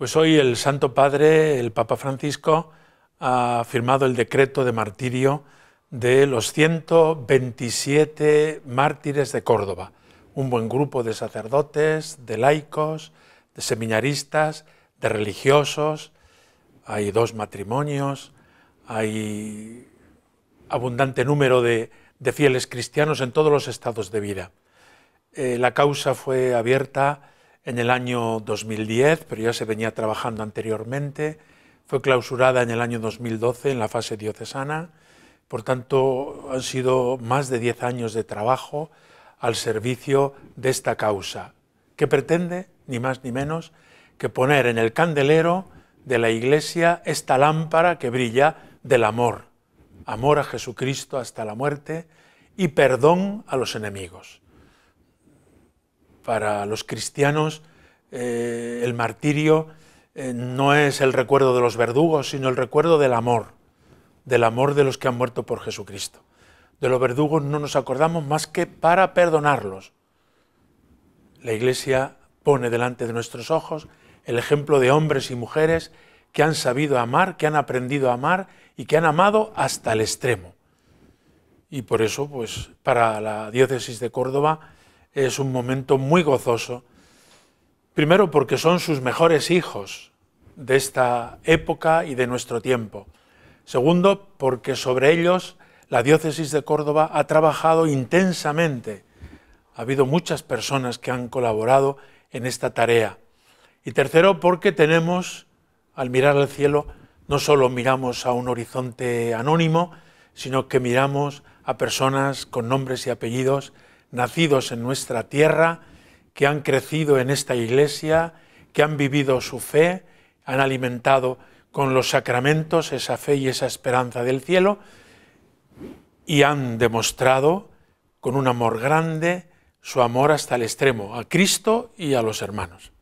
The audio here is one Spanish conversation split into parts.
Pues hoy el Santo Padre, el Papa Francisco, ha firmado el decreto de martirio de los 127 mártires de Córdoba, un buen grupo de sacerdotes, de laicos, de seminaristas, de religiosos, hay dos matrimonios, hay abundante número de, fieles cristianos en todos los estados de vida. Eh, la causa fue abierta en el año 2010, pero ya se venía trabajando anteriormente. Fue clausurada en el año 2012 en la fase diocesana. Por tanto, han sido más de 10 años de trabajo al servicio de esta causa, que pretende, ni más ni menos, que poner en el candelero de la Iglesia esta lámpara que brilla del amor, amor a Jesucristo hasta la muerte y perdón a los enemigos. Para los cristianos eh, el martirio eh, no es el recuerdo de los verdugos, sino el recuerdo del amor, del amor de los que han muerto por Jesucristo. De los verdugos no nos acordamos más que para perdonarlos. La Iglesia pone delante de nuestros ojos el ejemplo de hombres y mujeres que han sabido amar, que han aprendido a amar y que han amado hasta el extremo. Y por eso, pues, para la diócesis de Córdoba, es un momento muy gozoso, primero porque son sus mejores hijos de esta época y de nuestro tiempo. Segundo, porque sobre ellos la diócesis de Córdoba ha trabajado intensamente. Ha habido muchas personas que han colaborado en esta tarea. Y tercero, porque tenemos, al mirar al cielo, no solo miramos a un horizonte anónimo, sino que miramos a personas con nombres y apellidos nacidos en nuestra tierra, que han crecido en esta iglesia, que han vivido su fe, han alimentado con los sacramentos esa fe y esa esperanza del cielo y han demostrado con un amor grande su amor hasta el extremo, a Cristo y a los hermanos.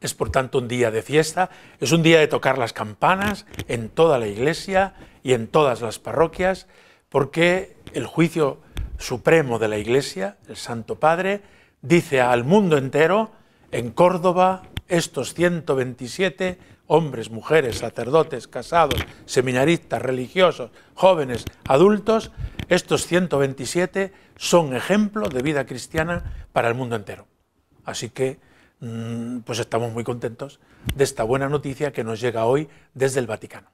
Es por tanto un día de fiesta, es un día de tocar las campanas en toda la iglesia y en todas las parroquias, porque el juicio supremo de la Iglesia, el Santo Padre, dice al mundo entero, en Córdoba, estos 127 hombres, mujeres, sacerdotes, casados, seminaristas, religiosos, jóvenes, adultos, estos 127 son ejemplo de vida cristiana para el mundo entero. Así que, mm, pues estamos muy contentos de esta buena noticia que nos llega hoy desde el Vaticano.